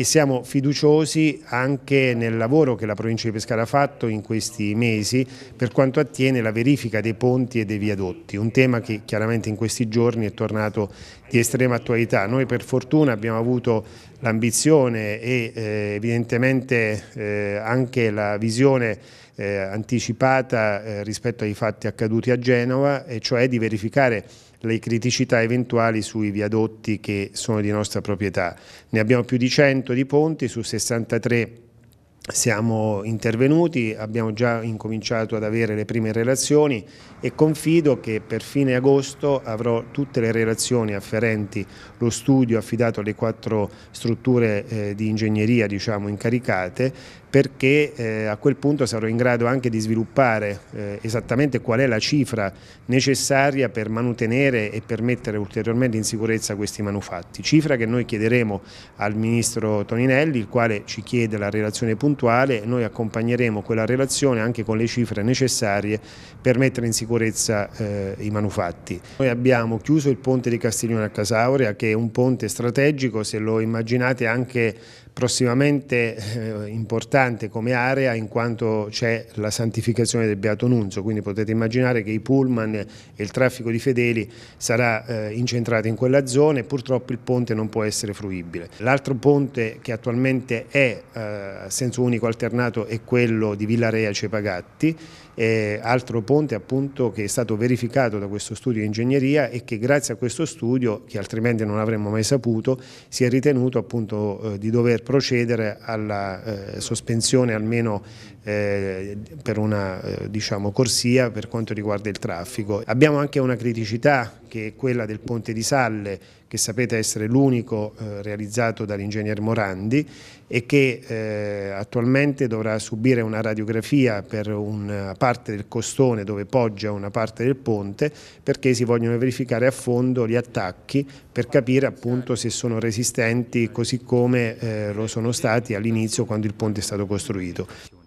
e siamo fiduciosi anche nel lavoro che la provincia di Pescara ha fatto in questi mesi per quanto attiene la verifica dei ponti e dei viadotti, un tema che chiaramente in questi giorni è tornato di estrema attualità. Noi per fortuna abbiamo avuto l'ambizione e eh, evidentemente eh, anche la visione eh, anticipata eh, rispetto ai fatti accaduti a Genova, e cioè di verificare le criticità eventuali sui viadotti che sono di nostra proprietà. Ne abbiamo più di 100 di ponti su 63 siamo intervenuti, abbiamo già incominciato ad avere le prime relazioni e confido che per fine agosto avrò tutte le relazioni afferenti lo studio affidato alle quattro strutture eh, di ingegneria diciamo, incaricate perché eh, a quel punto sarò in grado anche di sviluppare eh, esattamente qual è la cifra necessaria per mantenere e per mettere ulteriormente in sicurezza questi manufatti. Cifra che noi chiederemo al Ministro Toninelli, il quale ci chiede la relazione puntuale e noi accompagneremo quella relazione anche con le cifre necessarie per mettere in sicurezza eh, i manufatti. Noi abbiamo chiuso il ponte di Castiglione a Casauria che è un ponte strategico, se lo immaginate anche prossimamente eh, importante importante come area in quanto c'è la santificazione del Beato Nunzio, quindi potete immaginare che i pullman e il traffico di fedeli sarà eh, incentrato in quella zona e purtroppo il ponte non può essere fruibile. L'altro ponte che attualmente è eh, a senso unico alternato è quello di Villarea Cepagatti, altro ponte appunto che è stato verificato da questo studio di ingegneria e che grazie a questo studio, che altrimenti non avremmo mai saputo, si è ritenuto appunto eh, di dover procedere alla eh, sospensione sospensione almeno eh, per una eh, diciamo, corsia per quanto riguarda il traffico. Abbiamo anche una criticità che è quella del Ponte di Salle, che sapete essere l'unico eh, realizzato dall'ingegner Morandi e che eh, attualmente dovrà subire una radiografia per una eh, parte del costone dove poggia una parte del ponte perché si vogliono verificare a fondo gli attacchi per capire appunto se sono resistenti così come eh, lo sono stati all'inizio quando il ponte è stato costruito.